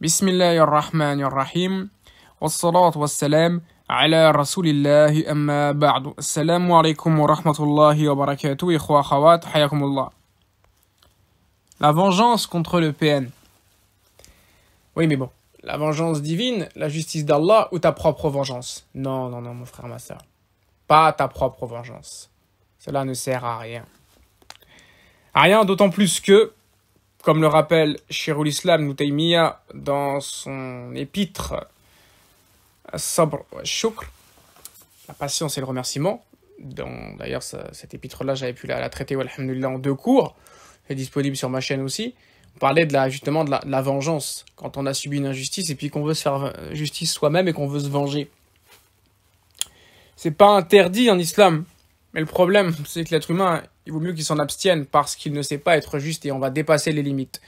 بسم الله الرحمن الرحيم والصلاة والسلام على رسول الله أما بعد السلام عليكم ورحمة الله وبركاته إخوة أخوات حياكم الله La vengeance contre le PN Oui mais bon, la vengeance divine, la justice d'Allah ou ta propre vengeance Non, non, non mon frère, ma Pas ta propre vengeance. Cela ne sert à rien. rien d'autant plus que comme le rappelle Shirul Islam Nutaymiya dans son épître Sabr Shukr, la patience et le remerciement, d'ailleurs cette épître-là, j'avais pu la, traiter en deux cours, est disponible sur ma chaîne aussi, on parlait de la, justement de la, vengeance, quand on a subi une injustice et puis qu'on veut se faire justice soi-même et qu'on veut se venger. C'est pas interdit en islam, mais le problème, c'est que l'être humain, il vaut mieux qu'il s'en abstienne parce qu'il ne sait pas être juste et on va dépasser les limites.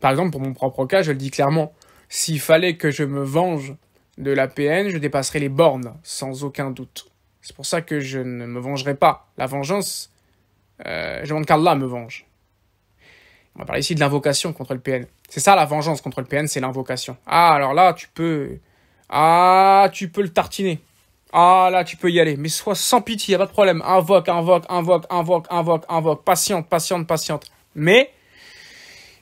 Par exemple, pour mon propre cas, je le dis clairement, s'il fallait que je me venge de la PN, je dépasserais les bornes, sans aucun doute. C'est pour ça que je ne me vengerai pas. La vengeance, euh, je demande qu'Allah me venge. On va parler ici de l'invocation contre le PN. C'est ça la vengeance contre le PN, c'est l'invocation. Ah, alors là, tu peux... Ah, tu peux le tartiner. Ah là, tu peux y aller, mais sois sans pitié, il n'y a pas de problème. Invoque, invoque, invoque, invoque, invoque, invoque. Patiente, patiente, patiente. Mais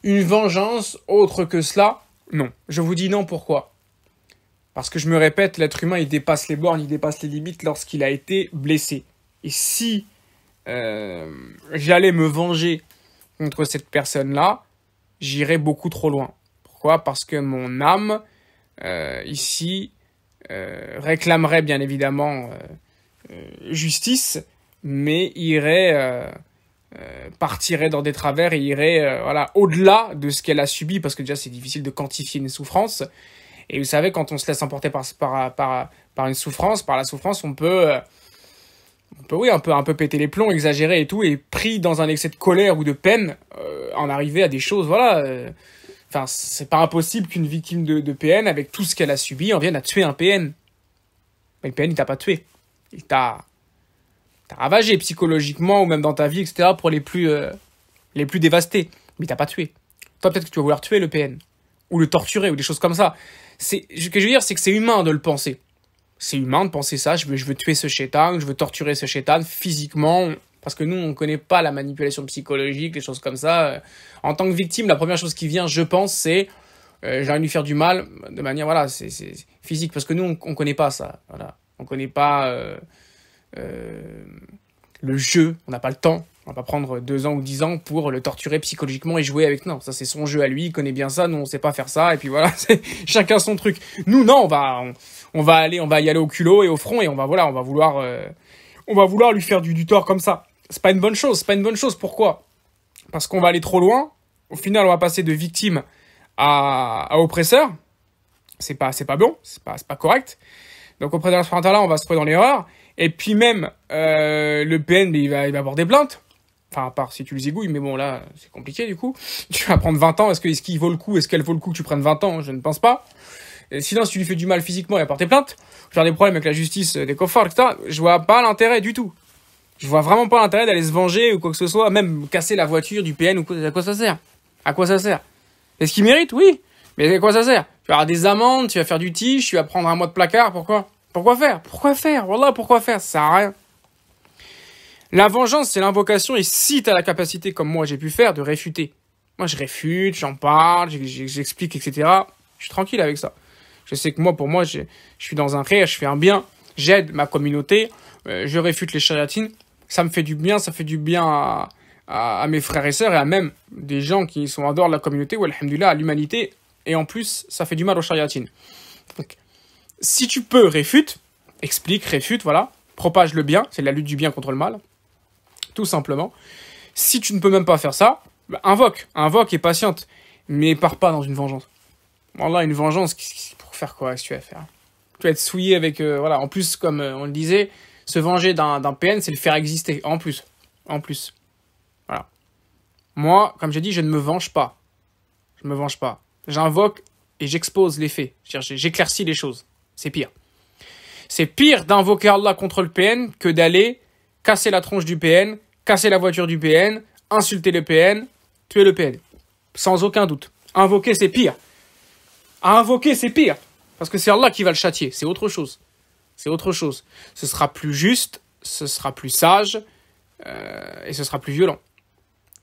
une vengeance autre que cela, non. Je vous dis non pourquoi Parce que je me répète, l'être humain, il dépasse les bornes, il dépasse les limites lorsqu'il a été blessé. Et si euh, j'allais me venger contre cette personne-là, j'irais beaucoup trop loin. Pourquoi Parce que mon âme, euh, ici, euh, réclamerait bien évidemment euh, euh, justice, mais irait partirait dans des travers et irait voilà au-delà de ce qu'elle a subi parce que déjà c'est difficile de quantifier une souffrance. Et vous savez, quand on se laisse emporter par, par, par, une souffrance, par la souffrance, on peut, on peut oui, un peu, un peu péter les plombs, exagérer et tout, et pris dans un excès de colère ou de peine, en arriver à des choses, voilà, c'est pas impossible qu'une victime de, PN, avec tout ce qu'elle a subi, en vienne à tuer un PN. Mais le PN, il t'a pas tué. Il t'a. ravagé psychologiquement ou même dans ta vie, etc. pour les plus, euh, les plus dévastés. Mais il t'a pas tué. Toi, peut-être que tu vas vouloir tuer le PN. Ou le torturer, ou des choses comme ça. Ce que je veux dire, c'est que c'est humain de le penser. C'est humain de penser ça. Je veux, je veux tuer ce chétan, je veux torturer ce chétan physiquement parce que nous, on ne connaît pas la manipulation psychologique, les choses comme ça. Euh, en tant que victime, la première chose qui vient, je pense, c'est euh, j'ai envie de lui faire du mal de manière voilà, c'est physique, parce que nous, on ne connaît pas ça. Voilà. On ne connaît pas euh, le jeu, on n'a pas le temps. On va pas prendre deux ans ou dix ans pour le torturer psychologiquement et jouer avec. Non, ça c'est son jeu à lui, il connaît bien ça, nous on sait pas faire ça, et puis voilà, chacun son truc. Nous non, on va, on, va aller, on va y aller au culot et au front, et on va voilà, on va vouloir, on va vouloir lui faire du, du tort comme ça c'est pas une bonne chose. C'est pas une bonne chose. Pourquoi Parce qu'on va aller trop loin. Au final, on va passer de victime à, oppresseur. C'est pas, c'est pas bon. C'est pas, c'est pas correct. Donc auprès de la là on va se trouver dans l'erreur. Et puis même, euh, le PN, il va, il va avoir des plaintes. Enfin, à part si tu les égouilles, mais bon, là, c'est compliqué du coup. Tu vas prendre 20 ans. Est-ce, est-ce qu'il vaut le coup Est-ce qu'elle vaut le coup que tu prennes 20 ans Je ne pense pas. sinon, si tu lui fais du mal physiquement, il va porter plainte. Faire des problèmes avec la justice euh, des coffres, etc. Je vois pas l'intérêt du tout. Je vois vraiment pas l'intérêt d'aller se venger ou quoi que ce soit, même casser la voiture du PN ou quoi, à quoi ça sert À quoi ça sert Est-ce qu'il mérite Oui. Mais à quoi ça sert Tu vas avoir des amendes, tu vas faire du tige, tu vas prendre un mois de placard, pourquoi Pourquoi faire Pourquoi faire Voilà, pourquoi faire Ça sert à rien. La vengeance, c'est l'invocation, et si tu as la capacité, comme moi j'ai pu faire, de réfuter. Moi je réfute, j'en parle, j'explique, etc. Je suis tranquille avec ça. Je sais que moi, pour moi, je suis dans un ré, je fais un bien, j'aide ma communauté, euh, je réfute les charlatines ça me fait du bien, ça fait du bien à, mes frères et sœurs et à même des gens qui sont en dehors de la communauté ou alhamdulillah à l'humanité. Et en plus, ça fait du mal aux chariatines. Donc, si tu peux, réfute, explique, réfute, voilà, propage le bien, c'est la lutte du bien contre le mal, tout simplement. Si tu ne peux même pas faire ça, bah, invoque, invoque et patiente, mais pars pas dans une vengeance. Voilà, une vengeance, pour faire quoi ce que tu vas faire Tu vas être souillé avec, euh, voilà, en plus, comme euh, on le disait, se venger d'un PN, c'est le faire exister, en plus. En plus. Voilà. Moi, comme j'ai dit, je ne me venge pas. Je ne me venge pas. J'invoque et j'expose les faits. J'éclaircis les choses. C'est pire. C'est pire d'invoquer Allah contre le PN que d'aller casser la tronche du PN, casser la voiture du PN, insulter le PN, tuer le PN. Sans aucun doute. Invoquer, c'est pire. invoquer, c'est pire. Parce que c'est Allah qui va le châtier. C'est autre chose c'est autre chose. Ce sera plus juste, ce sera plus sage euh, et ce sera plus violent.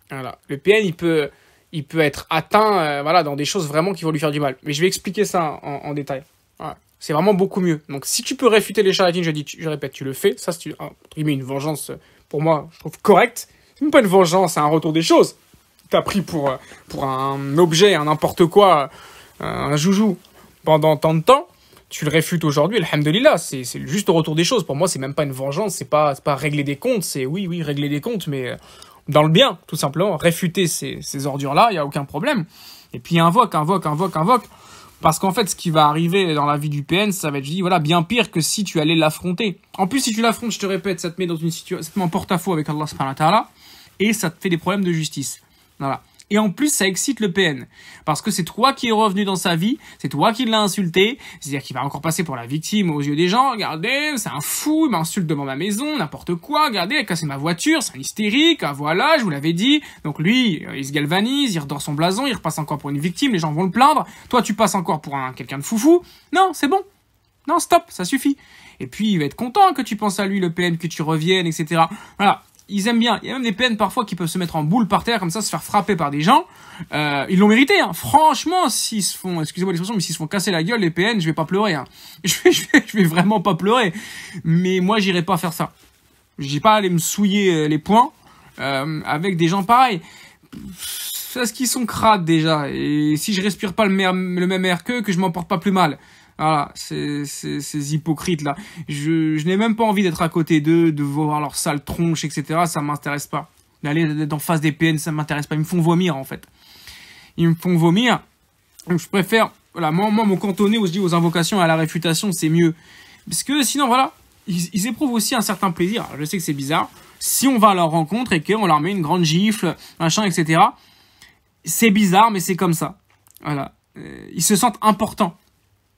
Voilà. Le PN, il peut, il peut être atteint euh, voilà, dans des choses vraiment qui vont lui faire du mal. Mais je vais expliquer ça en, détail. C'est vraiment beaucoup mieux. Donc si tu peux réfuter les charlatans je, dis, je répète, tu le fais. Ça, c'est une, une vengeance, pour moi, je trouve correcte. C'est même pas une vengeance, c'est un retour des choses. Tu as pris pour, euh, pour un objet, un n'importe quoi, un joujou, pendant tant de temps tu le réfutes aujourd'hui, alhamdoulilah, c'est juste au retour des choses. Pour moi, c'est même pas une vengeance, c'est pas, pas régler des comptes, c'est oui, oui, régler des comptes, mais euh, dans le bien, tout simplement. Réfuter ces, ordures-là, il n'y a aucun problème. Et puis invoque, invoque, invoque, invoque. Parce qu'en fait, ce qui va arriver dans la vie du PN, ça va être, voilà, bien pire que si tu allais l'affronter. En plus, si tu l'affrontes, je te répète, ça te met dans une situation, ça te en porte-à-faux avec Allah subhanahu wa et ça te fait des problèmes de justice. Voilà. Et en plus, ça excite le PN. Parce que c'est toi qui est revenu dans sa vie, c'est toi qui l'a insulté, c'est-à-dire qu'il va encore passer pour la victime aux yeux des gens. Regardez, c'est un fou, il m'insulte devant ma maison, n'importe quoi, regardez, il a cassé ma voiture, c'est un hystérique, ah, voilà, je vous l'avais dit. Donc lui, euh, il se galvanise, il redort son blason, il repasse encore pour une victime, les gens vont le plaindre. Toi, tu passes encore pour un quelqu'un de foufou. Non, c'est bon. Non, stop, ça suffit. Et puis, il va être content que tu penses à lui, le PN, que tu reviennes, etc. Voilà ils aiment bien. Il y a même des PN parfois qui peuvent se mettre en boule par terre, comme ça, se faire frapper par des gens. Euh, ils l'ont mérité. Hein. Franchement, s'ils se font, excusez-moi l'expression, mais s'ils se font casser la gueule, les PN, je vais pas pleurer. Hein. Je, vais, vraiment pas pleurer. Mais moi, j'irai pas faire ça. J'ai pas aller me souiller euh, les poings euh, avec des gens pareils. Parce qu'ils sont crades déjà. Et si je respire pas le, le même air qu'eux, que je m'en porte pas plus mal. Voilà, ces, hypocrites-là. Je, n'ai même pas envie d'être à côté d'eux, de voir leur sale tronche, etc. Ça m'intéresse pas. D'aller en face des PN, ça m'intéresse pas. Ils me font vomir, en fait. Ils me font vomir. Donc, je préfère... Voilà, moi, mon cantonné aux invocations et à la réfutation, c'est mieux. Parce que sinon, voilà, ils, éprouvent aussi un certain plaisir. je sais que c'est bizarre. Si on va à leur rencontre et qu'on leur met une grande gifle, machin, etc., c'est bizarre, mais c'est comme ça. Voilà. Euh, ils se sentent importants.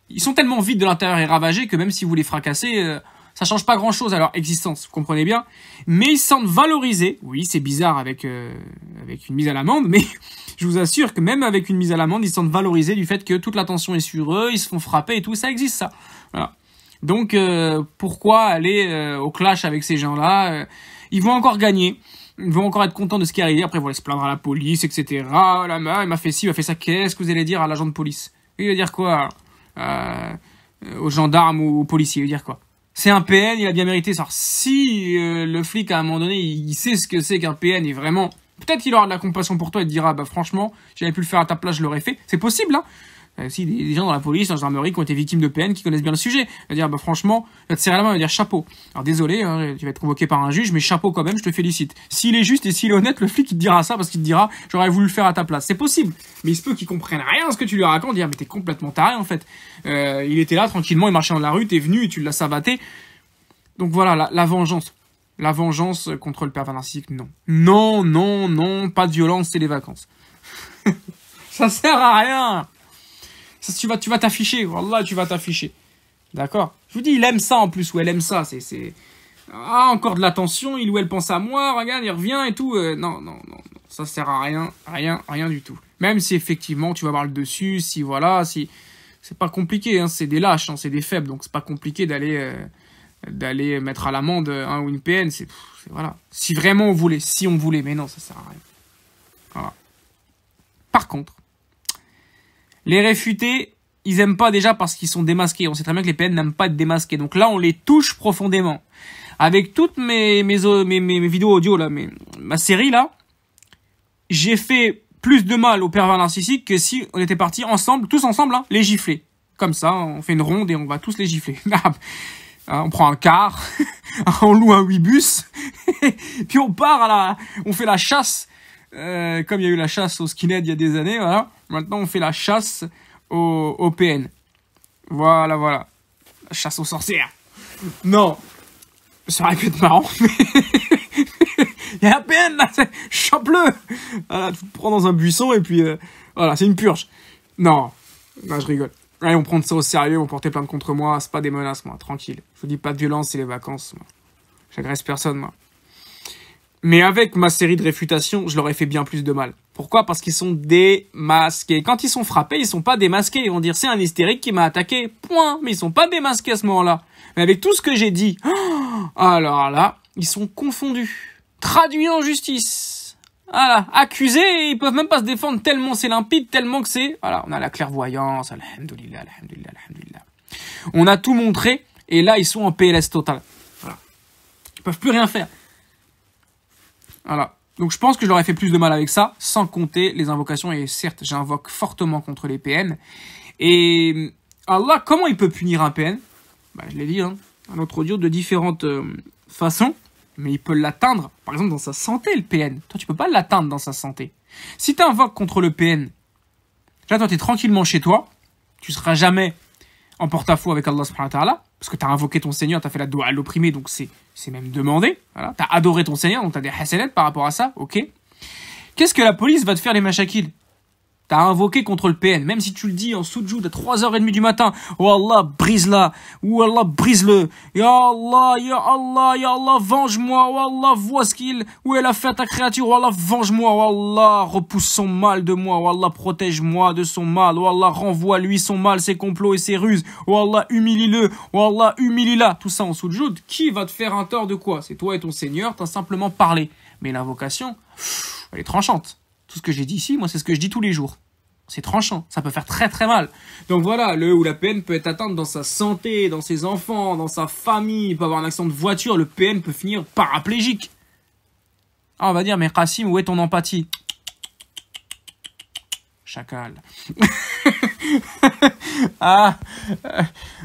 Ils sont tellement vides de l'intérieur et ravagés que même si vous les fracassez, euh, ça change pas grand chose à leur existence, vous comprenez bien. Mais ils se sentent valorisés. Oui, c'est bizarre avec, euh, avec une mise à l'amende, mais je vous assure que même avec une mise à l'amende, ils se sentent valorisés du fait que toute l'attention est sur eux, ils se font frapper et tout, ça existe ça. Voilà. Donc euh, pourquoi aller au clash avec ces gens-là Ils vont encore gagner. Ils vont encore être contents de ce qui est arrivé. Après, ils vont aller se plaindre à la police, etc. Oh là, il m'a fait ci, il m'a fait ça. Qu'est-ce que vous allez dire à l'agent de police Il va dire quoi euh, aux gendarmes ou aux policiers, dire quoi. C'est un PN, il a bien mérité. ça. si euh, le flic, à un moment donné, il, sait ce que c'est qu'un PN et vraiment... Peut-être qu'il aura de la compassion pour toi et te dira, bah franchement, j'avais pu le faire à ta place, je l'aurais fait. C'est possible, hein euh, aussi des, gens dans la police, dans la gendarmerie qui ont été victimes de peine, qui connaissent bien le sujet. Il à dire bah, franchement, il va te serrer la main, il va dire chapeau. Alors désolé, hein, tu vas être convoqué par un juge, mais chapeau quand même, je te félicite. S'il est juste et s'il est honnête, le flic il te dira ça parce qu'il te dira j'aurais voulu le faire à ta place. C'est possible, mais il se peut qu'il comprenne rien à ce que tu lui racontes, dire ah, mais t'es complètement taré en fait. Euh, il était là tranquillement, il marchait dans la rue, t'es venu et tu l'as sabaté. Donc voilà, la, la vengeance. La vengeance contre le pervers narcissique, non. Non, non, non, pas de violence, c'est les vacances. ça sert à rien tu vas tu vas t'afficher, voilà tu vas t'afficher. D'accord Je vous dis, il aime ça en plus, ou elle aime ça, c'est... Ah, encore de l'attention, il ou elle pense à moi, regarde, il revient et tout. Euh, non, non, non, ça sert à rien, rien, rien du tout. Même si effectivement tu vas avoir le dessus, si voilà, si... C'est pas compliqué, hein. c'est des lâches, hein, c'est des faibles, donc c'est pas compliqué d'aller... Euh, d'aller mettre à l'amende un ou une PN. C'est voilà. Si vraiment on voulait, si on voulait, mais non, ça sert à rien. Voilà. Par contre, les réfutés, ils aiment pas déjà parce qu'ils sont démasqués. On sait très bien que les PN n'aiment pas être démasqués. Donc là, on les touche profondément. Avec toutes mes, mes, euh, mes, mes vidéos audio, là, ma série, là, j'ai fait plus de mal aux pervers narcissiques que si on était partis ensemble, tous ensemble, hein, les gifler. Comme ça, on fait une ronde et on va tous les gifler. Ah, on prend un car, on loue un 8 bus, puis on part à la, on fait la chasse, euh, comme il y a eu la chasse au skinhead il y a des années, voilà. Maintenant, on fait la chasse au PN. Voilà, voilà. La chasse aux sorcières. Non. Ça aurait pu être marrant, mais... Il y a un PN, là Chope-le tu te prends dans un buisson et puis... Euh, voilà, c'est une purge. Non. Non, je rigole. Allez, on prend ça au sérieux, on portait plainte contre moi. C'est pas des menaces, moi. Tranquille. Je vous dis pas de violence, c'est les vacances, moi. J'agresse personne, moi. Mais avec ma série de réfutations, je leur ai fait bien plus de mal. Pourquoi Parce qu'ils sont démasqués. Quand ils sont frappés, ils sont pas démasqués. Ils vont dire c'est un hystérique qui m'a attaqué. Point. Mais ils sont pas démasqués à ce moment-là. Mais avec tout ce que j'ai dit, alors là, ils sont confondus, traduits en justice. Voilà, accusés, ils peuvent même pas se défendre tellement c'est limpide, tellement que c'est... Voilà, on a la clairvoyance, On a tout montré, et là, ils sont en PLS total. Voilà. Ils peuvent plus rien faire. Voilà. Donc je pense que j'aurais fait plus de mal avec ça, sans compter les invocations. Et certes, j'invoque fortement contre les PN. Et Allah, comment il peut punir un PN bah, Je l'ai dit, hein, un autre audio, de différentes euh, façons. Mais il peut l'atteindre, par exemple, dans sa santé, le PN. Toi, tu peux pas l'atteindre dans sa santé. Si tu invoques contre le PN, là, toi, tu es tranquillement chez toi. Tu seras jamais en porte-à-faux avec Allah subhanahu ta'ala parce que tu as invoqué ton Seigneur, tu as fait la doigt à l'opprimé, donc c'est même demandé. Voilà. Tu as adoré ton Seigneur, donc tu as des hasanat par rapport à ça, ok. Qu'est-ce que la police va te faire les machakil T'as invoqué contre le PN, même si tu le dis en soujoud à 3h30 du matin. Oh Allah, brise-la. Oh Allah, brise-le. Ya Allah, ya Allah, ya Allah, venge-moi. Oh Allah, vois ce qu'il, où elle a fait à ta créature. Oh Allah, venge-moi. Oh Allah, repousse son mal de moi. Oh Allah, protège-moi de son mal. Oh Allah, renvoie-lui son mal, ses complots et ses ruses. Oh Allah, humilie-le. Oh Allah, humilie-la. Tout ça en soujoud. Qui va te faire un tort de quoi? C'est toi et ton Seigneur, t'as simplement parlé. Mais l'invocation, elle est tranchante. Tout ce que j'ai dit ici, moi, c'est ce que je dis tous les jours. C'est tranchant, ça peut faire très très mal. Donc voilà, le ou la PN peut être atteinte dans sa santé, dans ses enfants, dans sa famille, il peut avoir un accident de voiture, le PN peut finir paraplégique. Ah, on va dire, mais Kassim, où est ton empathie Chacal. ah, euh,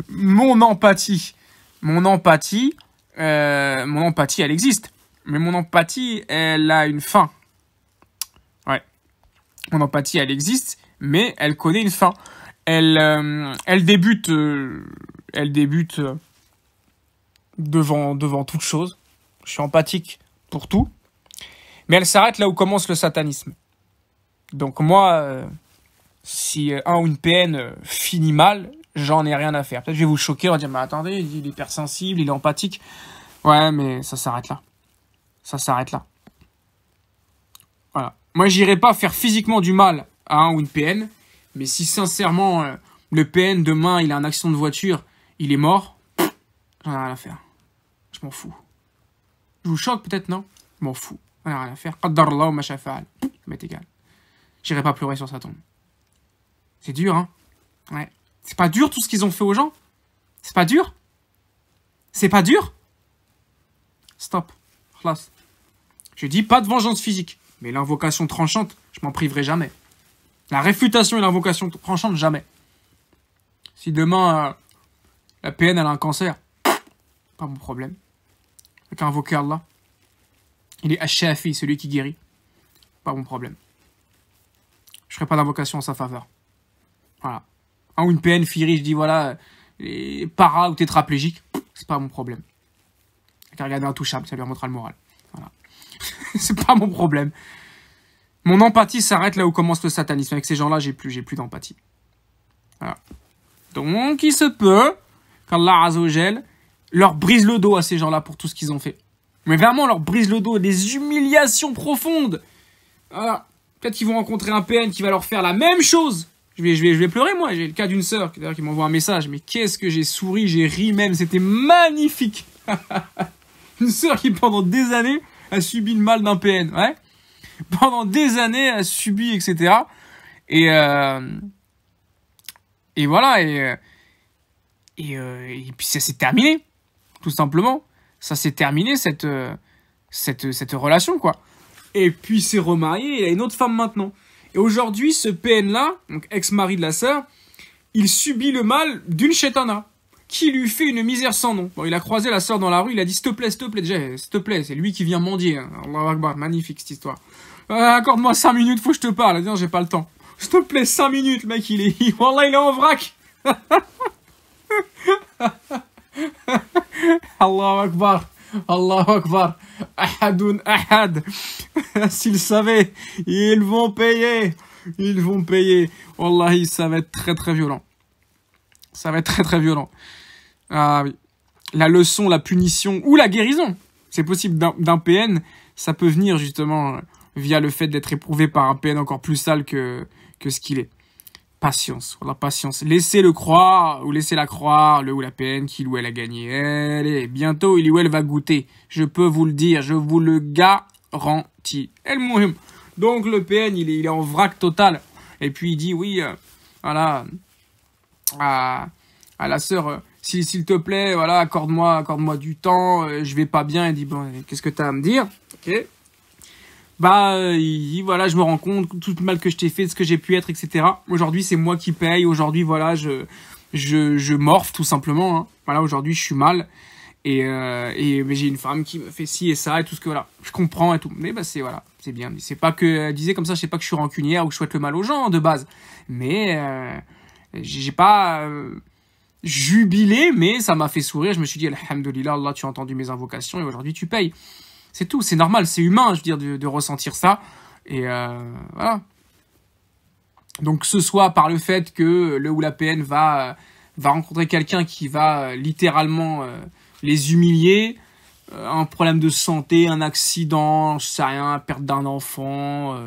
mon empathie. Mon empathie, euh, mon empathie, elle existe. Mais mon empathie, elle a une fin. Mon empathie, elle existe, mais elle connaît une fin. Elle, euh, elle débute, euh, elle débute euh, devant, devant toute chose. Je suis empathique pour tout, mais elle s'arrête là où commence le satanisme. Donc moi, si un ou une PN finit mal, j'en ai rien à faire. Peut-être je vais vous choquer, en disant « dire, mais attendez, il est hypersensible, il est empathique. Ouais, mais ça s'arrête là. Ça s'arrête là. Voilà. Moi, j'irai pas faire physiquement du mal à un ou une PN, mais si sincèrement euh, le PN demain il a un accident de voiture, il est mort, j'en ai rien à faire. Je m'en fous. Je vous choque peut-être, non Je m'en fous. J'en ai rien à faire. Qaddarallahu ma M'est égal. J'irai pas pleurer sur sa tombe. C'est dur, hein Ouais. C'est pas dur tout ce qu'ils ont fait aux gens C'est pas dur C'est pas dur Stop. Je dis pas de vengeance physique. Mais l'invocation tranchante, je m'en priverai jamais. La réfutation et l'invocation tranchante, jamais. Si demain, euh, la PN, elle a un cancer, pas mon problème. Avec invoquer Allah. Il est à celui qui guérit. Pas mon problème. Je ferai pas d'invocation en sa faveur. Voilà. Un ou une PN fierie, je dis voilà, euh, les para ou tétraplégique, c'est pas mon problème. Car regarder intouchable, ça lui remontera le moral. c'est pas mon problème. Mon empathie s'arrête là où commence le satanisme. Avec ces gens-là, j'ai plus, j'ai plus d'empathie. Voilà. Donc, il se peut qu'Allah gel leur brise le dos à ces gens-là pour tout ce qu'ils ont fait. Mais vraiment, leur brise le dos, des humiliations profondes. Voilà. Peut-être qu'ils vont rencontrer un PN qui va leur faire la même chose. Je vais, je vais, je vais pleurer, moi. J'ai le cas d'une sœur qui, qui m'envoie un message. Mais qu'est-ce que j'ai souri, j'ai ri même. C'était magnifique. Une sœur qui, pendant des années, a subi le mal d'un PN, ouais. Pendant des années, a subi, etc. Et, euh, et voilà, et, euh, euh, et, puis ça s'est terminé, tout simplement. Ça s'est terminé, cette, cette, relation, quoi. Et puis s'est remarié, il a une autre femme maintenant. Et aujourd'hui, ce PN-là, donc ex-mari de la sœur, il subit le mal d'une chétana qui lui fait une misère sans nom. Bon, il a croisé la sœur dans la rue, il a dit s'il te plaît, s'il te plaît, déjà, s'il te plaît, c'est lui qui vient mendier. Hein. Allah Akbar, magnifique cette histoire. Euh, Accorde-moi 5 minutes, faut que je te parle. Non, j'ai pas le temps. S'il te plaît, 5 minutes, mec, il est. Wallah, il est en vrac Allah Akbar. Allah Akbar. Ahadoun Ahad. S'ils savaient, ils vont payer. Ils vont payer. Wallah, ça va être très très violent. Ça va être très très violent. Ah La leçon, la punition ou la guérison. C'est possible d'un PN. Ça peut venir justement euh, via le fait d'être éprouvé par un PN encore plus sale que, que ce qu'il est. Patience, la patience. Laissez-le croire ou laissez-la croire, le ou la PN qu'il ou elle a gagné. est bientôt il ou elle va goûter. Je peux vous le dire, je vous le garantis. elle Mouhim. Donc le PN, il est, il est en vrac total. Et puis il dit oui, euh, voilà, à, à la sœur euh, s'il te plaît, voilà, accorde-moi, accorde-moi du temps, euh, je vais pas bien. Elle dit bon, euh, qu'est-ce que t'as à me dire Ok. Bah, il dit voilà, je me rends compte tout le mal que je t'ai fait, de ce que j'ai pu être, etc. Aujourd'hui, c'est moi qui paye. Aujourd'hui, voilà, je je je morfe tout simplement. Hein. Voilà, aujourd'hui, je suis mal. Et, et mais j'ai une femme qui me fait ci et ça et tout ce que voilà, je comprends et tout. Mais bah c'est voilà, c'est bien. C'est pas que disait comme ça, je sais pas que je suis rancunière ou que je souhaite le mal aux gens de base. Mais j'ai pas euh, jubilé, mais ça m'a fait sourire. Je me suis dit, Alhamdulillah, Allah, tu as entendu mes invocations et aujourd'hui tu payes. C'est tout, c'est normal, c'est humain, je veux dire, de, ressentir ça. Et euh, voilà. Donc, que ce soit par le fait que le ou la PN va, euh, va rencontrer quelqu'un qui va littéralement les humilier, un problème de santé, un accident, je sais rien, perte d'un enfant.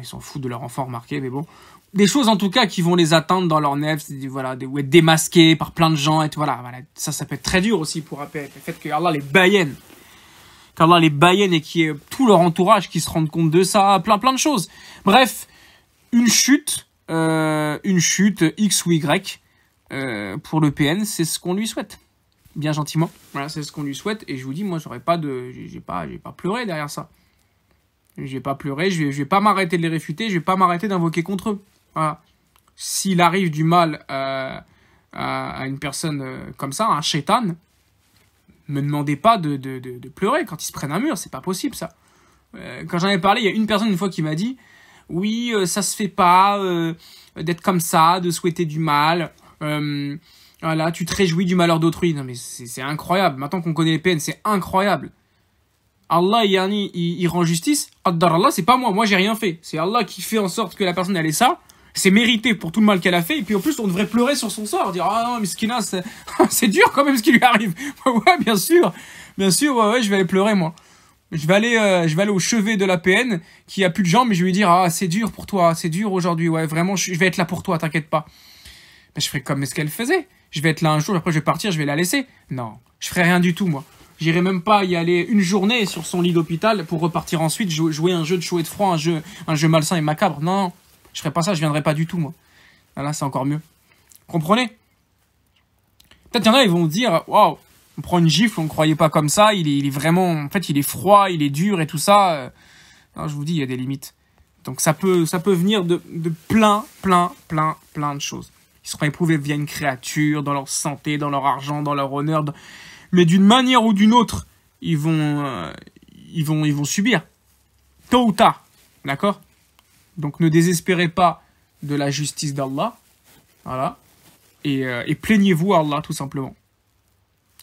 ils s'en foutent de leur enfant, remarquez, mais bon des choses en tout cas qui vont les atteindre dans leur nef, voilà, des, ou être démasqués par plein de gens et voilà, voilà, ça, ça peut être très dur aussi pour rappeler Le fait que Allah les baïenne, qu'Allah les baïenne et qui est tout leur entourage qui se rendent compte de ça, plein plein de choses. Bref, une chute, euh, une chute X ou Y euh, pour le PN, c'est ce qu'on lui souhaite. Bien gentiment. Voilà, c'est ce qu'on lui souhaite. Et je vous dis, moi, j'aurais pas de. J'ai pas, pas pleuré derrière ça. J'ai pas pleuré, je vais, je vais pas m'arrêter de les réfuter, je vais pas m'arrêter d'invoquer contre eux s'il arrive du mal euh, à, une personne euh, comme ça, un chétan, me demandez pas de, pleurer quand ils se prennent un mur, c'est pas possible ça. Euh, quand j'en ai parlé, il y a une personne une fois qui m'a dit Oui, ça se fait pas d'être comme ça, de souhaiter du mal. voilà, tu te réjouis du malheur d'autrui. Non mais c'est incroyable. Maintenant qu'on connaît les peines, c'est incroyable. Allah il, ni il, rend justice, Allah c'est pas moi, moi j'ai rien fait. C'est Allah qui fait en sorte que la personne elle est ça, c'est mérité pour tout le mal qu'elle a fait. Et puis en plus, on devrait pleurer sur son sort, dire ah non, mais Skina, c'est dur quand même ce qui lui arrive. ouais, bien sûr, bien sûr, ouais, ouais, je vais aller pleurer moi. Je vais aller, euh, je vais aller au chevet de la PN qui a plus de jambes, mais je vais lui dire ah c'est dur pour toi, c'est dur aujourd'hui, ouais vraiment, je vais être là pour toi, t'inquiète pas. je ferai comme ce qu'elle faisait. Je vais être là un jour, après je vais partir, je vais la laisser. Non, je ferai rien du tout moi. J'irai même pas y aller une journée sur son lit d'hôpital pour repartir ensuite jouer un jeu de chouette de froid, un jeu, un jeu malsain et macabre. non. Je ferais pas ça, je viendrai pas du tout, moi. Là, c'est encore mieux. Comprenez Peut-être qu'il y en a, ils vont dire, waouh, on prend une gifle, on ne croyait pas comme ça, il est, vraiment, en fait, il est froid, il est dur et tout ça. Euh. Non, je vous dis, il y a des limites. Donc ça peut, ça peut venir de, plein, plein, plein, plein de choses. Ils seront éprouvés via une créature, dans leur santé, dans leur argent, dans leur honneur. Mais d'une manière ou d'une autre, ils vont, euh, ils vont, ils vont subir. Tôt ou tard. D'accord donc ne désespérez pas de la justice d'Allah. Voilà. Et, euh, plaignez-vous à Allah, tout simplement.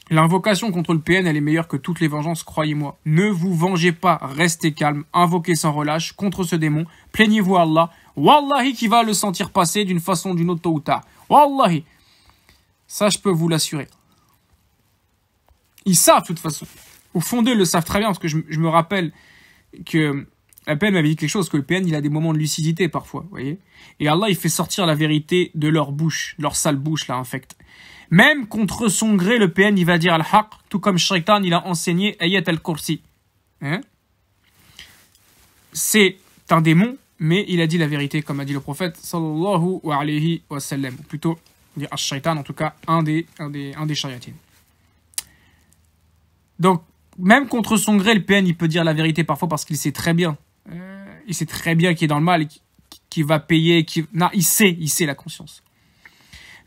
L'invocation contre le PN, elle est meilleure que toutes les vengeances, croyez-moi. Ne vous vengez pas, restez calme, invoquez sans relâche contre ce démon, plaignez-vous à Allah. Wallahi qui va le sentir passer d'une façon ou d'une autre tôt ou Wallahi. Ça, je peux vous l'assurer. Ils savent, de toute façon. Au fond d'eux, le savent très bien, parce que je me rappelle que le PN m'avait dit quelque chose, que le PN, il a des moments de lucidité parfois, vous voyez. Et Allah, il fait sortir la vérité de leur bouche, leur sale bouche, là, infecte. Même contre son gré, le PN, il va dire al-haq, tout comme Shaitan, il a enseigné ayat al-kursi. Hein C'est un démon, mais il a dit la vérité, comme a dit le prophète, sallallahu alayhi wa sallam. Ou plutôt, il shaitan en tout cas, un des, un des, un des Donc, même contre son gré, le PN, il peut dire la vérité parfois parce qu'il sait très bien il sait très bien qu'il est dans le mal qu'il va payer. Non, il sait, il sait la conscience.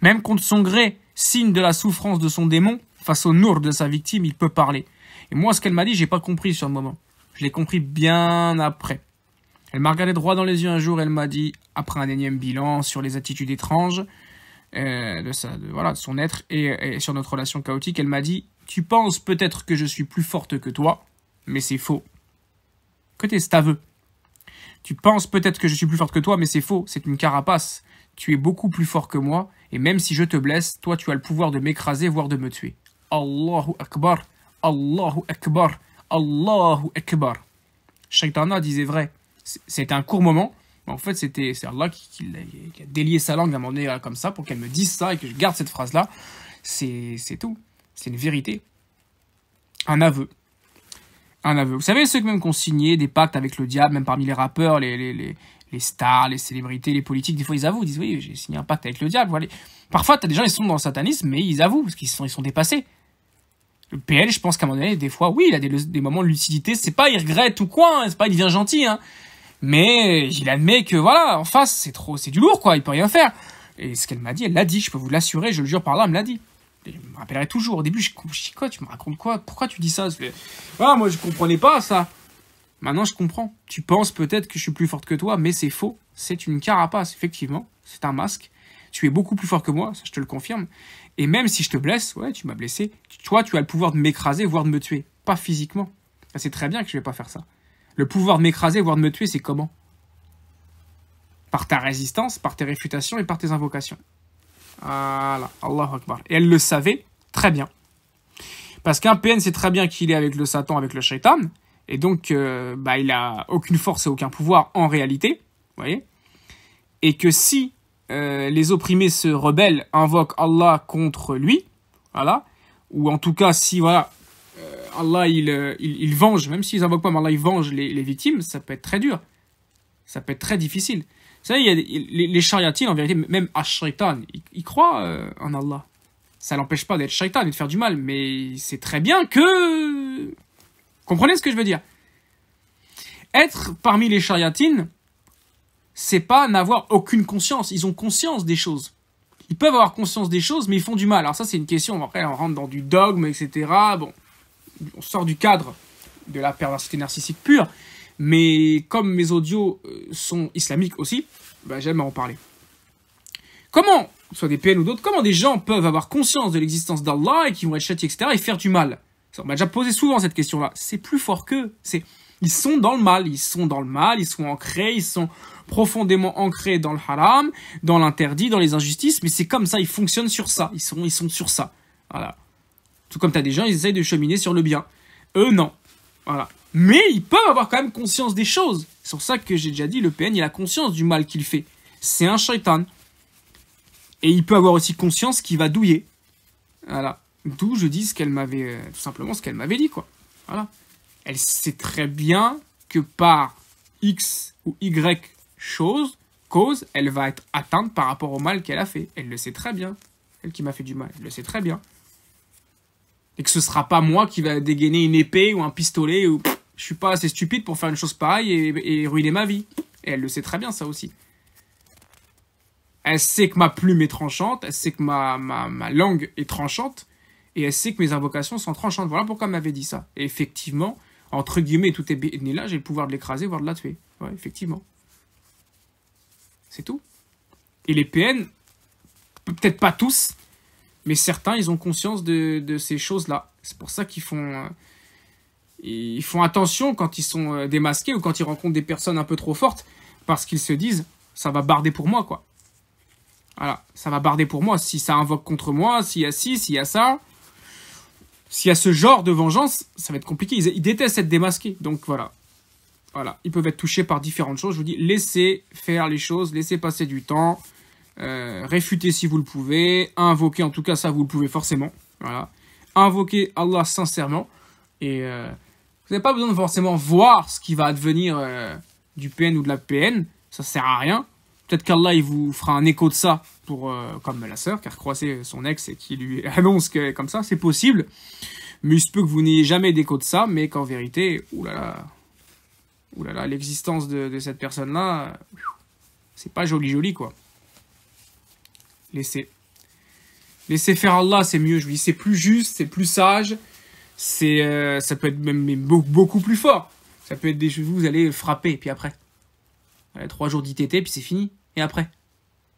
Même contre son gré, signe de la souffrance de son démon, face au nour de sa victime, il peut parler. Et moi, ce qu'elle m'a dit, j'ai pas compris sur le moment. Je l'ai compris bien après. Elle m'a regardé droit dans les yeux un jour, elle m'a dit, après un énième bilan sur les attitudes étranges euh, de, sa, voilà, de son être et, sur notre relation chaotique, elle m'a dit, tu penses peut-être que je suis plus forte que toi, mais c'est faux. Que t'es staveux. Tu penses peut-être que je suis plus forte que toi, mais c'est faux, c'est une carapace. Tu es beaucoup plus fort que moi, et même si je te blesse, toi tu as le pouvoir de m'écraser, voire de me tuer. Allahu Akbar, Allahu Akbar, Allahu Akbar. Shaitana disait vrai. C'est un court moment, mais en fait c'était Allah qui, a délié sa langue à un moment comme ça pour qu'elle me dise ça et que je garde cette phrase-là. C'est tout. C'est une vérité. Un aveu un aveu. Vous savez, ceux qui même ont signé des pactes avec le diable, même parmi les rappeurs, les, les, stars, les célébrités, les politiques, des fois ils avouent, ils disent oui, j'ai signé un pacte avec le diable. Voilà. Parfois, t'as des gens, ils sont dans le satanisme, mais ils avouent, parce qu'ils sont, ils sont dépassés. Le PL, je pense qu'à un moment donné, des fois, oui, il a des, moments de lucidité, c'est pas il regrette ou quoi, hein, c'est pas il devient gentil, hein. Mais il admet que voilà, en face, c'est trop, c'est du lourd, quoi, il peut rien faire. Et ce qu'elle m'a dit, elle l'a dit, je peux vous l'assurer, je le jure par là, elle me l'a dit je me rappellerai toujours. Au début, je quoi tu me racontes quoi Pourquoi tu dis ça Ah, moi, je comprenais pas ça. Maintenant, je comprends. Tu penses peut-être que je suis plus forte que toi, mais c'est faux. C'est une carapace, effectivement. C'est un masque. Tu es beaucoup plus fort que moi, ça je te le confirme. Et même si je te blesse, ouais, tu m'as blessé, toi, tu as le pouvoir de m'écraser, voire de me tuer. Pas physiquement. C'est très bien que je vais pas faire ça. Le pouvoir de m'écraser, voire de me tuer, c'est comment Par ta résistance, par tes réfutations et par tes invocations. Voilà, Allahu Akbar. Et elle le savait très bien. Parce qu'un PN sait très bien qu'il est avec le Satan, avec le Shaitan, et donc euh, bah, il a aucune force et aucun pouvoir en réalité, voyez. Et que si euh, les opprimés se rebellent, invoquent Allah contre lui, voilà, ou en tout cas si voilà, euh, Allah il, il, venge, même s'ils invoquent pas, mais Allah il venge les victimes, ça peut être très dur, ça peut être très difficile savez, il y a les, les chariatines, en vérité, même à shaitan, ils, croient euh, en Allah. Ça l'empêche pas d'être shaitan et de faire du mal, mais c'est très bien que... Comprenez ce que je veux dire Être parmi les chariatines, c'est pas n'avoir aucune conscience. Ils ont conscience des choses. Ils peuvent avoir conscience des choses, mais ils font du mal. Alors ça, c'est une question. Après, on rentre dans du dogme, etc. Bon, on sort du cadre de la perversité narcissique pure. Mais comme mes audios euh, sont islamiques aussi, ben j'aime en parler. Comment, soit des PN ou d'autres, comment des gens peuvent avoir conscience de l'existence d'Allah et qui vont être châtiés, etc., et faire du mal On m'a déjà posé souvent cette question-là. C'est plus fort qu'eux. Ils sont dans le mal, ils sont dans le mal, ils sont ancrés, ils sont profondément ancrés dans le haram, dans l'interdit, dans les injustices, mais c'est comme ça, ils fonctionnent sur ça, ils sont, ils sont sur ça. Voilà. Tout comme tu as des gens, ils essayent de cheminer sur le bien. Eux, non. Voilà mais ils peuvent avoir quand même conscience des choses. C'est pour ça que j'ai déjà dit, le PN, il a conscience du mal qu'il fait. C'est un shaitan. Et il peut avoir aussi conscience qu'il va douiller. Voilà. D'où je dis qu'elle m'avait... Euh, tout simplement ce qu'elle m'avait dit, quoi. Voilà. Elle sait très bien que par X ou Y chose, cause, elle va être atteinte par rapport au mal qu'elle a fait. Elle le sait très bien. Elle qui m'a fait du mal, elle le sait très bien. Et que ce sera pas moi qui va dégainer une épée ou un pistolet ou je suis pas assez stupide pour faire une chose pareille et, ruiner ma vie. Et elle le sait très bien, ça aussi. Elle sait que ma plume est tranchante, elle sait que ma, ma, langue est tranchante, et elle sait que mes invocations sont tranchantes. Voilà pourquoi elle m'avait dit ça. Et effectivement, entre guillemets, tout est né là, j'ai le pouvoir de l'écraser, voire de la tuer. Ouais, effectivement. C'est tout. Et les PN, peut-être pas tous, mais certains, ils ont conscience de, ces choses-là. C'est pour ça qu'ils font... Euh, ils font attention quand ils sont euh, démasqués ou quand ils rencontrent des personnes un peu trop fortes parce qu'ils se disent ça va barder pour moi quoi. Voilà, ça va barder pour moi si ça invoque contre moi, s'il y a ci, s'il y a ça. S'il y a ce genre de vengeance, ça va être compliqué. Ils, détestent être démasqués. Donc voilà. Voilà, ils peuvent être touchés par différentes choses. Je vous dis, laissez faire les choses, laissez passer du temps, euh, réfutez si vous le pouvez, invoquez en tout cas ça vous le pouvez forcément. Voilà. Invoquez Allah sincèrement et euh, vous n'avez pas besoin de forcément voir ce qui va advenir euh, du PN ou de la PN. Ça sert à rien. Peut-être qu'Allah il vous fera un écho de ça pour euh, comme la sœur qui a recroisé son ex et qui lui annonce que comme ça, c'est possible. Mais il se peut que vous n'ayez jamais d'écho de ça, mais qu'en vérité, oulala, oulala, l'existence de, cette personne-là, euh, c'est pas joli joli quoi. Laissez. Laissez faire Allah, c'est mieux, je c'est plus juste, c'est plus sage c'est euh, ça peut être même beaucoup plus fort. Ça peut être des cheveux, vous allez frapper, puis après. Voilà, trois jours d'ITT, puis c'est fini. Et après.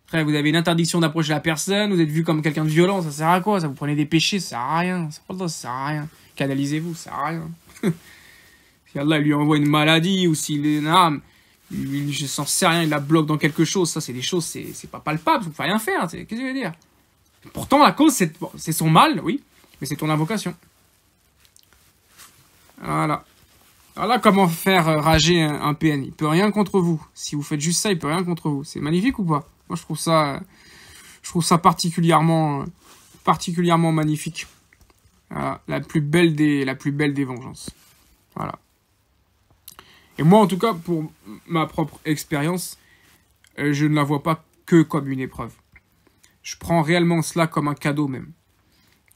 Après, vous avez une interdiction d'approcher la personne, vous êtes vu comme quelqu'un de violent, ça sert à quoi Ça vous prenez des péchés, ça sert à rien. Ça sert à rien. Canalisez-vous, ça sert à rien. si Allah lui envoie une maladie, ou s'il est une âme, je s'en sais rien, il la bloque dans quelque chose, ça c'est des choses, c'est pas palpable, vous ne pouvez rien faire, qu'est-ce que je veux dire Pourtant, la cause, c'est son mal, oui, mais c'est ton invocation. Voilà. Voilà comment faire euh, rager un, PN. Il peut rien contre vous. Si vous faites juste ça, il peut rien contre vous. C'est magnifique ou pas Moi, je trouve ça, euh, je trouve ça particulièrement, euh, particulièrement magnifique. La plus belle des, la plus belle des vengeances. Voilà. Et moi, en tout cas, pour ma propre expérience, je ne la vois pas que comme une épreuve. Je prends réellement cela comme un cadeau même.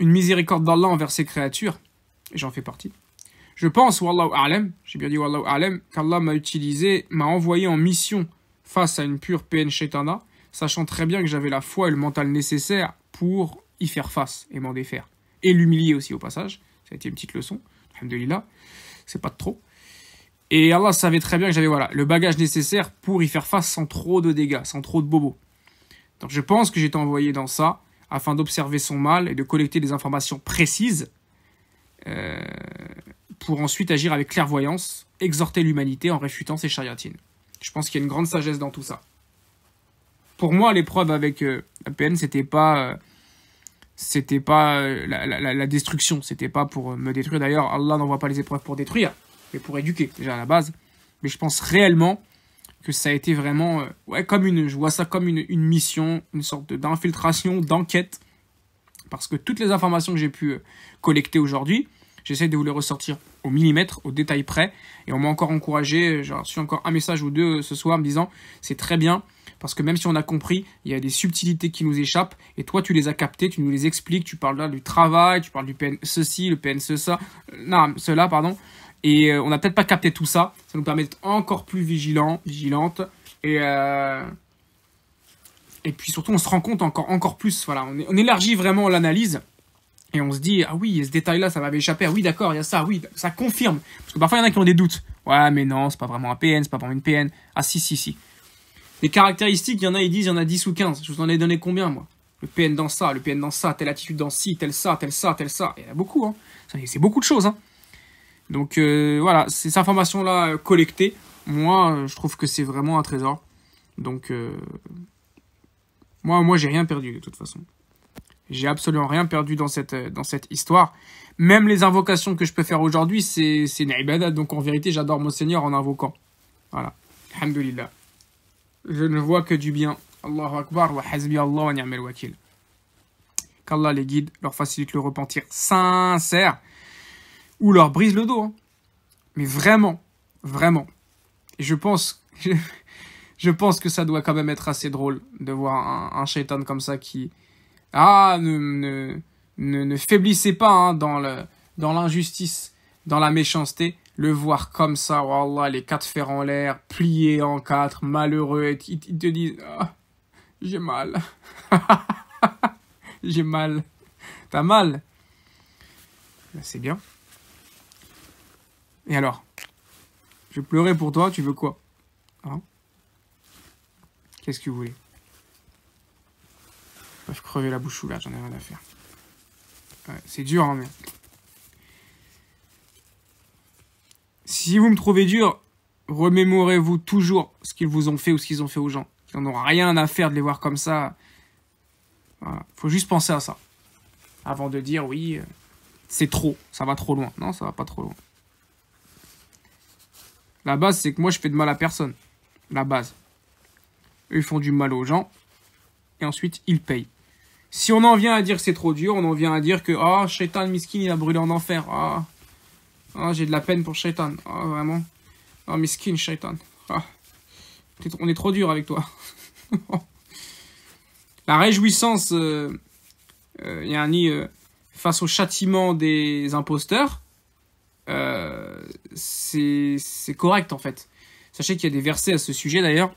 Une miséricorde d'Allah envers ses créatures, et j'en fais partie. Je pense, Wallahu j'ai bien dit Wallahu A'lam, qu'Allah m'a utilisé, m'a envoyé en mission face à une pure PN Shaitana, sachant très bien que j'avais la foi et le mental nécessaire pour y faire face et m'en défaire. Et l'humilier aussi au passage, ça a été une petite leçon, alhamdoulilah, c'est pas de trop. Et Allah savait très bien que j'avais voilà, le bagage nécessaire pour y faire face sans trop de dégâts, sans trop de bobos. Donc je pense que j'étais envoyé dans ça afin d'observer son mal et de collecter des informations précises euh, pour ensuite agir avec clairvoyance, exhorter l'humanité en réfutant ses chariotines Je pense qu'il y a une grande sagesse dans tout ça. Pour moi, l'épreuve avec euh, la PN, c'était pas, euh, pas euh, la, la, la, destruction, c'était pas pour me détruire. D'ailleurs, Allah n'envoie pas les épreuves pour détruire, mais pour éduquer, déjà à la base. Mais je pense réellement que ça a été vraiment, ouais, comme une, je vois ça comme une, une mission, une sorte d'infiltration, d'enquête, parce que toutes les informations que j'ai pu collecter aujourd'hui, j'essaie de vous les ressortir au millimètre, au détail près. Et on m'a encore encouragé, j'ai reçu encore un message ou deux euh, ce soir me disant c'est très bien, parce que même si on a compris, il y a des subtilités qui nous échappent, et toi tu les as captées, tu nous les expliques, tu parles là du travail, tu parles du PN ceci, le PN ça, euh, non, cela, pardon. Et euh, on n'a peut-être pas capté tout ça, ça nous permet d'être encore plus vigilant vigilantes, et... et puis surtout on se rend compte encore, encore plus, voilà, on élargit vraiment l'analyse et on se dit, ah oui, ce détail-là, ça m'avait échappé. Ah oui, d'accord, il y a ça, ah oui, ça confirme. Parce que parfois, il y en a qui ont des doutes. Ouais, mais non, c'est pas vraiment un PN, c'est pas vraiment une PN. Ah si, si, si. Les caractéristiques, il y en a, ils disent, il y en a 10 ou 15. Je vous en ai donné combien, moi Le PN dans ça, le PN dans ça, telle attitude dans ci, telle ça, telle ça, telle ça. Il y en a beaucoup, hein. C'est beaucoup de choses, hein. Donc euh, voilà, ces informations-là euh, collectées, moi, euh, je trouve que c'est vraiment un trésor. Donc, moi, moi j'ai rien perdu de toute façon. J'ai absolument rien perdu dans cette, euh, dans cette histoire. Même les invocations que je peux faire aujourd'hui, c'est une ibadah. Donc en vérité, j'adore mon Seigneur en invoquant. Voilà. Alhamdulillah. Je ne vois que du bien. Allahu Akbar wa hasbi Allah wa ni'mal wakil. Qu'Allah les guide, leur facilite le repentir sincère ou leur brise le dos. Hein. Mais vraiment, vraiment. Et je pense, je, pense que ça doit quand même être assez drôle de voir un, un shaitan comme ça qui, ah, ne, ne, ne, faiblissez pas hein, dans l'injustice, dans, la méchanceté. Le voir comme ça, les quatre fers en l'air, pliés en quatre, malheureux, et ils te disent ah, J'ai mal. J'ai mal. T'as mal ben, C'est bien. Et alors Je pleurais pour toi, tu veux quoi hein? Qu'est-ce que vous voulez peuvent crever la bouche ouverte. j'en ai rien à faire. c'est dur, hein, mais... Si vous me trouvez dur, remémorez-vous toujours ce qu'ils vous ont fait ou ce qu'ils ont fait aux gens. Ils n'en ont rien à faire de les voir comme ça. Voilà. Faut juste penser à ça. Avant de dire, oui, euh, c'est trop, ça va trop loin. Non, ça va pas trop loin. La base, c'est que moi, je fais de mal à personne. La base. ils font du mal aux gens. Et ensuite, ils payent. Si on en vient à dire que c'est trop dur, on en vient à dire que ah, oh, Shaitan Miskin, il a brûlé en enfer. Ah, oh. j'ai de la peine pour Shaitan. Ah, vraiment. Oh, Miskin, Shaitan. Ah. on est trop dur avec toi. la réjouissance euh, un euh, euh, face au châtiment des imposteurs, euh, c'est correct en fait. Sachez qu'il y a des versets à ce sujet d'ailleurs.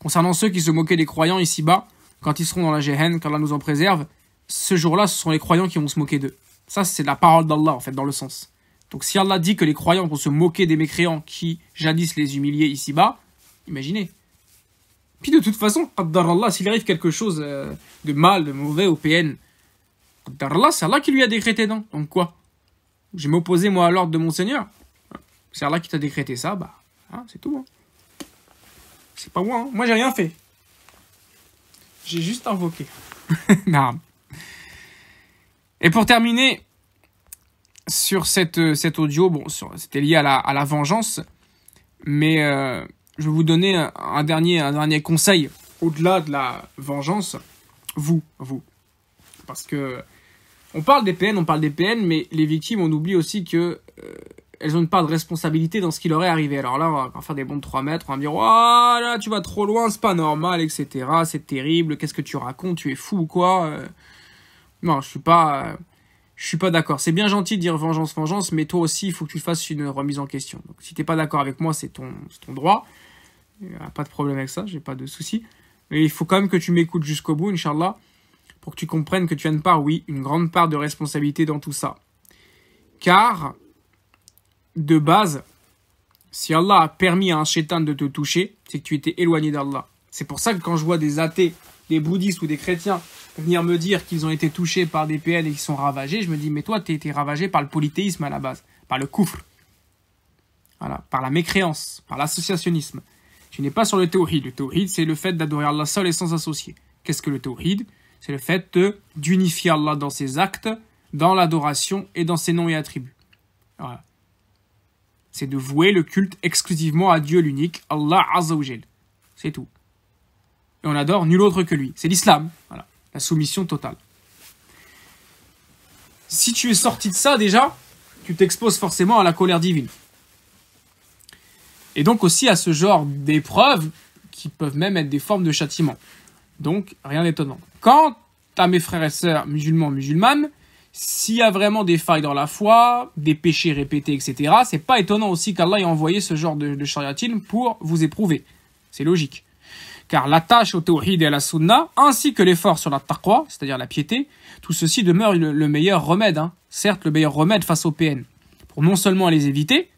Concernant ceux qui se moquaient des croyants ici-bas, quand ils seront dans la Géhenne, Allah nous en préserve, ce jour-là, ce sont les croyants qui vont se moquer d'eux. Ça, c'est la parole d'Allah, en fait, dans le sens. Donc si Allah dit que les croyants vont se moquer des mécréants qui jadis les humiliaient ici-bas, imaginez. Puis de toute façon, s'il arrive quelque chose euh, de mal, de mauvais au PN, c'est Allah qui lui a décrété, non Donc quoi Je vais m'opposer, moi, à l'ordre de mon Seigneur C'est Allah qui t'a décrété ça, bah, hein, c'est tout. Hein. C'est pas moi, hein. moi j'ai rien fait. J'ai juste invoqué. Et pour terminer sur cette, euh, cet audio, bon, c'était lié à la, vengeance, mais euh, je vais vous donner un, dernier, un dernier conseil au-delà de la vengeance. Vous, vous. Parce que on parle des PN, on parle des PN, mais les victimes, on oublie aussi que euh, elles ont une part de responsabilité dans ce qui leur est arrivé. Alors là, on va faire des bons de 3 mètres, on va dire, oh là, tu vas trop loin, c'est pas normal, etc. C'est terrible, qu'est-ce que tu racontes, tu es fou ou quoi euh. Non, je suis pas, euh, je suis pas d'accord. C'est bien gentil de dire vengeance, vengeance, mais toi aussi, il faut que tu fasses une remise en question. Donc si t'es pas d'accord avec moi, c'est ton, ton droit. Pas de problème avec ça, j'ai pas de souci. Mais il faut quand même que tu m'écoutes jusqu'au bout, Inch'Allah, pour que tu comprennes que tu as une part, oui, une grande part de responsabilité dans tout ça. Car, de base, si Allah a permis à un chétan de te toucher, c'est que tu étais éloigné d'Allah. C'est pour ça que quand je vois des athées, des bouddhistes ou des chrétiens venir me dire qu'ils ont été touchés par des PL et qu'ils sont ravagés, je me dis, mais toi, tu as été ravagé par le polythéisme à la base, par le couple voilà, par la mécréance, par l'associationnisme. Tu n'es pas sur le théoride. Le théoride, c'est le fait d'adorer Allah seul et sans associer. Qu'est-ce que le théoride C'est le fait d'unifier Allah dans ses actes, dans l'adoration et dans ses noms et attributs. Voilà c'est de vouer le culte exclusivement à Dieu l'unique, Allah Azzawajal. C'est tout. Et on adore nul autre que lui. C'est l'islam. La soumission totale. Si tu es sorti de ça déjà, tu t'exposes forcément à la colère divine. Et donc aussi à ce genre d'épreuves qui peuvent même être des formes de châtiment. Donc, rien d'étonnant. Quant à mes frères et sœurs musulmans, musulmanes, s'il y a vraiment des failles dans la foi, des péchés répétés, etc., c'est pas étonnant aussi qu'Allah ait envoyé ce genre de, de pour vous éprouver. C'est logique. Car l'attache au tawhid et à la sunna, ainsi que l'effort sur la taqwa, c'est-à-dire la piété, tout ceci demeure le, meilleur remède, hein. certes le meilleur remède face au PN, pour non seulement les éviter,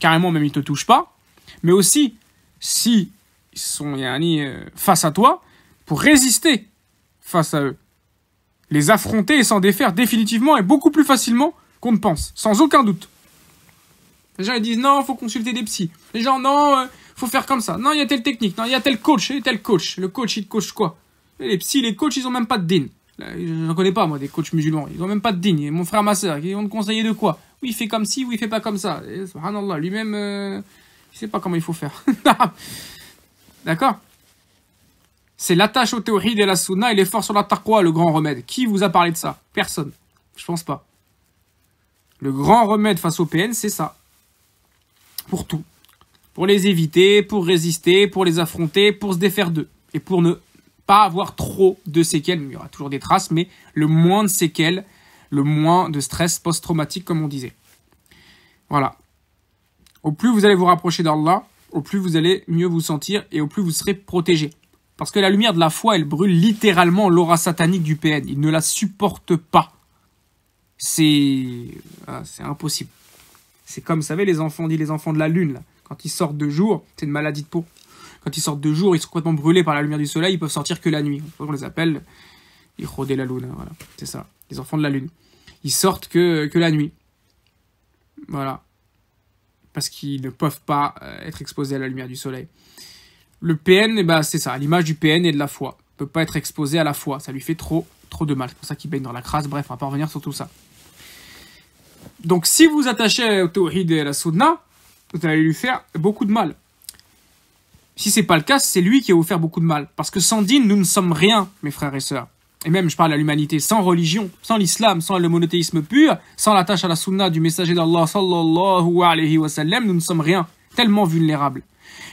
carrément même ils ne te touchent pas, mais aussi, si ils sont yani, euh, face à toi, pour résister face à eux les affronter et s'en défaire définitivement et beaucoup plus facilement qu'on ne pense, sans aucun doute. Les gens ils disent non, faut consulter des psys. Les gens non, il euh, faut faire comme ça. Non, il y a telle technique. Non, il y a tel coach. Et tel coach. Le coach il coach quoi Les psys, les coachs ils ont même pas de din. Je ne connais pas moi des coachs musulmans. Ils ont même pas de din. mon frère, ma soeur, ils vont te conseiller de quoi Oui, il fait comme si oui, il fait pas comme ça. subhanallah, lui-même, il euh, il sait pas comment il faut faire. D'accord c'est l'attache aux théories de la sunna et l'effort sur la taqwa, le grand remède. Qui vous a parlé de ça Personne. Je pense pas. Le grand remède face au PN, c'est ça. Pour tout. Pour les éviter, pour résister, pour les affronter, pour se défaire d'eux. Et pour ne pas avoir trop de séquelles. Il y aura toujours des traces, mais le moins de séquelles, le moins de stress post-traumatique, comme on disait. Voilà. Au plus vous allez vous rapprocher d'Allah, au plus vous allez mieux vous sentir et au plus vous serez protégé. Parce que la lumière de la foi, elle brûle littéralement l'aura satanique du PN. Il ne la supporte pas. C'est ah, c'est impossible. C'est comme, vous savez, les enfants, dit les enfants de la lune, Quand ils sortent de jour, c'est une maladie de peau. Quand ils sortent de jour, ils sont complètement brûlés par la lumière du soleil, ils peuvent sortir que la nuit. On les appelle ils de la lune, voilà. C'est ça, les enfants de la lune. Ils sortent que, que la nuit. Voilà. Parce qu'ils ne peuvent pas euh, être exposés à la lumière du soleil. Le PN, eh ben, c'est ça, l'image du PN et de la foi. Il peut pas être exposé à la foi, ça lui fait trop, trop de mal. C'est pour ça qu'il baigne dans la crasse, bref, on va pas revenir sur tout ça. Donc si vous attachez au Tawhid et à la Sunna, vous allez lui faire beaucoup de mal. Si c'est pas le cas, c'est lui qui va vous faire beaucoup de mal. Parce que sans dîn, nous ne sommes rien, mes frères et sœurs. Et même, je parle à l'humanité, sans religion, sans l'islam, sans le monothéisme pur, sans l'attache à la sunna du messager d'Allah sallallahu nous ne sommes rien. Tellement vulnérables.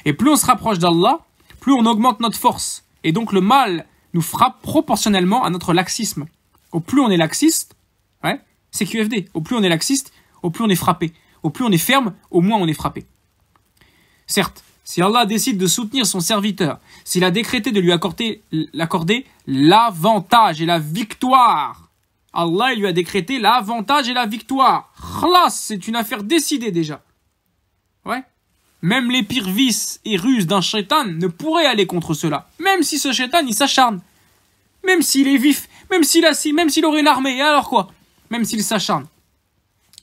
Et plus on se rapproche d'Allah, plus on augmente notre force. Et donc le mal nous frappe proportionnellement à notre laxisme. Au plus on est laxiste, ouais, c'est QFD. Au plus on est laxiste, au plus on est frappé. Au plus on est ferme, au moins on est frappé. Certes, si Allah décide de soutenir son serviteur, s'il a décrété de lui accorder l'avantage et la victoire, Allah lui a décrété l'avantage et la victoire. Khlas, c'est une affaire décidée déjà. Ouais. Même les pires vices et ruses d'un shaitan ne pourraient aller contre cela. Même si ce shaitan, il s'acharne. Même s'il est vif. Même s'il a, si, même s'il aurait une armée. Et alors quoi? Même s'il s'acharne.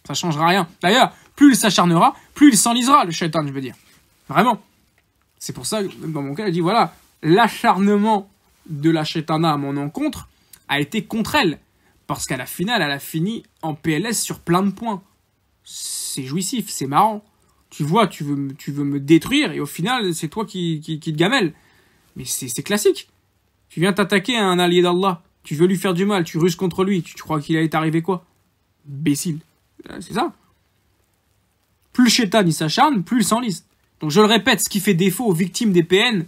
Ça changera rien. D'ailleurs, plus il s'acharnera, plus il s'enlisera, le shaitan, je veux dire. Vraiment. C'est pour ça que, dans mon cas, je dit, voilà, l'acharnement de la shaitana à mon encontre a été contre elle. Parce qu'à la finale, elle a fini en PLS sur plein de points. C'est jouissif, c'est marrant tu veux, tu veux me détruire et au final c'est toi qui, te gamelle. Mais c'est classique. Tu viens t'attaquer à un allié d'Allah, tu veux lui faire du mal, tu ruses contre lui, tu, crois qu'il est arrivé quoi Bécile. Euh, c'est ça. Plus le chétan il s'acharne, plus il s'enlise. Donc je le répète, ce qui fait défaut aux victimes des PN,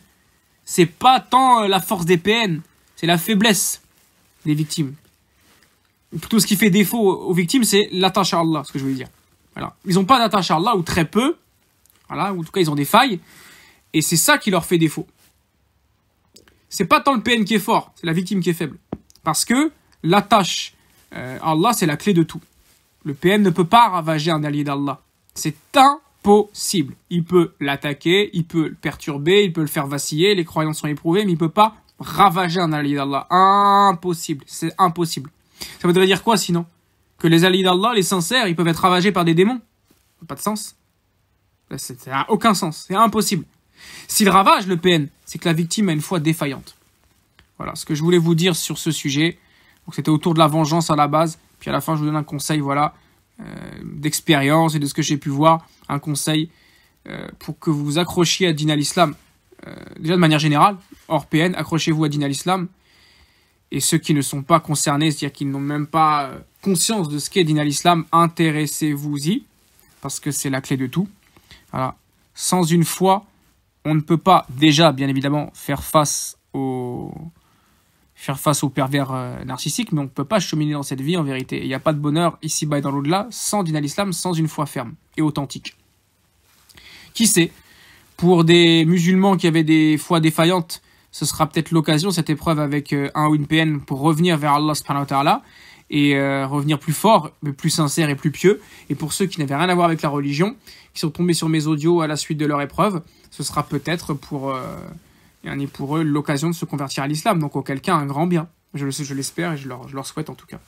c'est pas tant euh, la force des PN, c'est la faiblesse des victimes. Tout ce qui fait défaut aux victimes, c'est l'attache à Allah, ce que je veux dire. Ils n'ont pas d'attache à Allah, ou très peu. Voilà, ou en tout cas, ils ont des failles. Et c'est ça qui leur fait défaut. C'est pas tant le PN qui est fort, c'est la victime qui est faible. Parce que l'attache euh, à Allah, c'est la clé de tout. Le PN ne peut pas ravager un allié d'Allah. C'est impossible. Il peut l'attaquer, il peut le perturber, il peut le faire vaciller, les croyances sont éprouvées, mais il ne peut pas ravager un allié d'Allah. Impossible, c'est impossible. Ça voudrait dire quoi sinon que les alliés d'Allah, les sincères, ils peuvent être ravagés par des démons. Pas de sens. Ça n'a aucun sens. C'est impossible. S'il ravage le PN, c'est que la victime a une foi défaillante. Voilà ce que je voulais vous dire sur ce sujet. C'était autour de la vengeance à la base. Puis à la fin, je vous donne un conseil voilà, euh, d'expérience et de ce que j'ai pu voir. Un conseil euh, pour que vous vous accrochiez à Din l'Islam. Euh, déjà de manière générale, hors PN, accrochez-vous à Dina l'Islam et ceux qui ne sont pas concernés, c'est-à-dire qui n'ont même pas euh, conscience de ce qu'est dina l'islam, intéressez intéressez-vous-y, parce que c'est la clé de tout. Voilà. Sans une foi, on ne peut pas déjà, bien évidemment, faire face au faire face aux pervers euh, narcissique, mais on ne peut pas cheminer dans cette vie en vérité. Il n'y a pas de bonheur ici-bas et dans l'au-delà sans dina l'islam, sans une foi ferme et authentique. Qui sait, pour des musulmans qui avaient des fois défaillantes, ce sera peut-être l'occasion, cette épreuve avec euh, un une PN pour revenir vers Allah subhanahu wa ta'ala et euh, revenir plus fort, mais plus sincère et plus pieux. Et pour ceux qui n'avaient rien à voir avec la religion, qui sont tombés sur mes audios à la suite de leur épreuve, ce sera peut-être pour, euh, pour eux l'occasion de se convertir à l'islam, donc auquel cas un grand bien. Je le sais, je l'espère et je leur, souhaite en tout cas.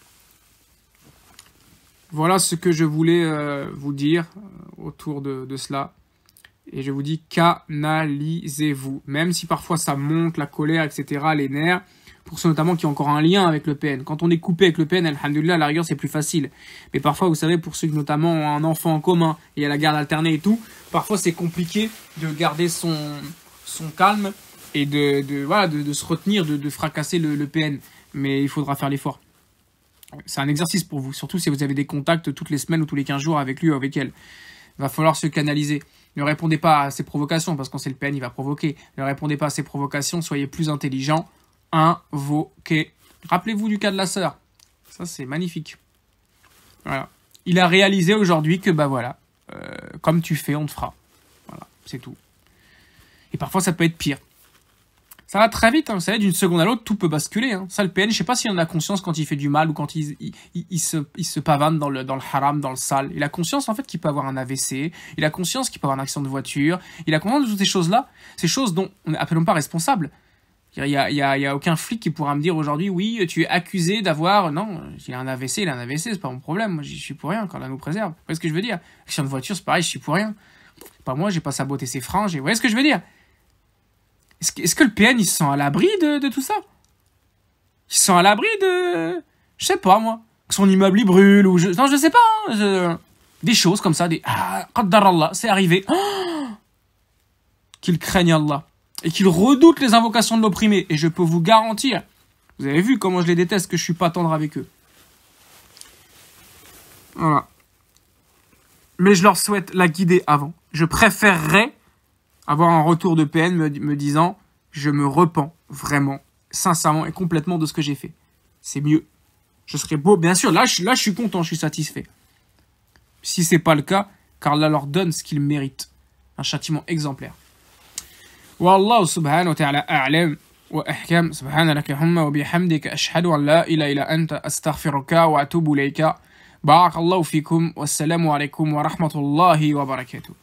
Voilà ce que je voulais vous dire autour de, de cela. Et je vous dis, canalisez-vous. Même si parfois ça monte, la colère, etc., les nerfs, pour ceux notamment qui ont encore un lien avec le PN. Quand on est coupé avec le PN, alhamdulillah, à la rigueur, c'est plus facile. Mais parfois, vous savez, pour ceux qui notamment ont un enfant en commun et à la garde alternée et tout, parfois c'est compliqué de garder son, son calme et de, de voilà, de, se retenir, de, fracasser le, le PN. Mais il faudra faire l'effort. C'est un exercice pour vous, surtout si vous avez des contacts toutes les semaines ou tous les 15 jours avec lui ou avec elle. Il va falloir se canaliser. Ne répondez pas à ces provocations, parce qu'on sait le PN, il va provoquer. Ne répondez pas à ces provocations, soyez plus intelligent. Invoquez. Rappelez-vous du cas de la sœur. Ça, c'est magnifique. Voilà. Il a réalisé aujourd'hui que, bah voilà, euh, comme tu fais, on te fera. Voilà, c'est tout. Et parfois, ça peut être pire. Ça va très vite, hein. vous savez, d'une seconde à l'autre, tout peut basculer. Hein. Ça, le PN, je ne sais pas s'il en a conscience quand il fait du mal ou quand il, se, pavane dans le, dans le haram, dans le sale. Il a conscience, en fait, qu'il peut avoir un AVC, il a conscience qu'il peut avoir un accident de voiture, il a conscience de toutes ces choses-là, ces choses dont on n'est absolument pas responsable. Il n'y a, aucun flic qui pourra me dire aujourd'hui, oui, tu es accusé d'avoir. Non, il a un AVC, il a un AVC, c'est pas mon problème. Moi, je suis pour rien quand la nous préserve. Vous voyez ce que je veux dire Accident de voiture, c'est pareil, je suis pour rien. Pas moi, j'ai pas saboté ses franges, vous voyez ce que je veux dire est-ce que, le PN, ils sont à l'abri de, tout ça Ils sont à l'abri de... Je sais pas, moi. Que son immeuble, il brûle ou... Je... Non, je sais pas. Hein, des choses comme ça, des... Ah, c'est arrivé. qu'ils craignent Allah. Et qu'ils redoutent les invocations de l'opprimé. Et je peux vous garantir, vous avez vu comment je les déteste, que je suis pas tendre avec eux. Voilà. Mais je leur souhaite la guider avant. Je préférerais avoir un retour de PN me, disant je me repens vraiment, sincèrement et complètement de ce que j'ai fait. C'est mieux. Je serai beau, bien sûr. Là, je, là, je suis content, je suis satisfait. Si c'est pas le cas, car Allah leur donne ce qu'ils méritent. Un châtiment exemplaire. Wa Allah subhanahu wa ta'ala a'lam wa ahkam subhanaka humma wa bihamdika ashhadu an la ila ila anta astaghfiruka wa atubu ilayka. Barakallahu fikum wa assalamu alaykum wa rahmatullahi wa barakatuh.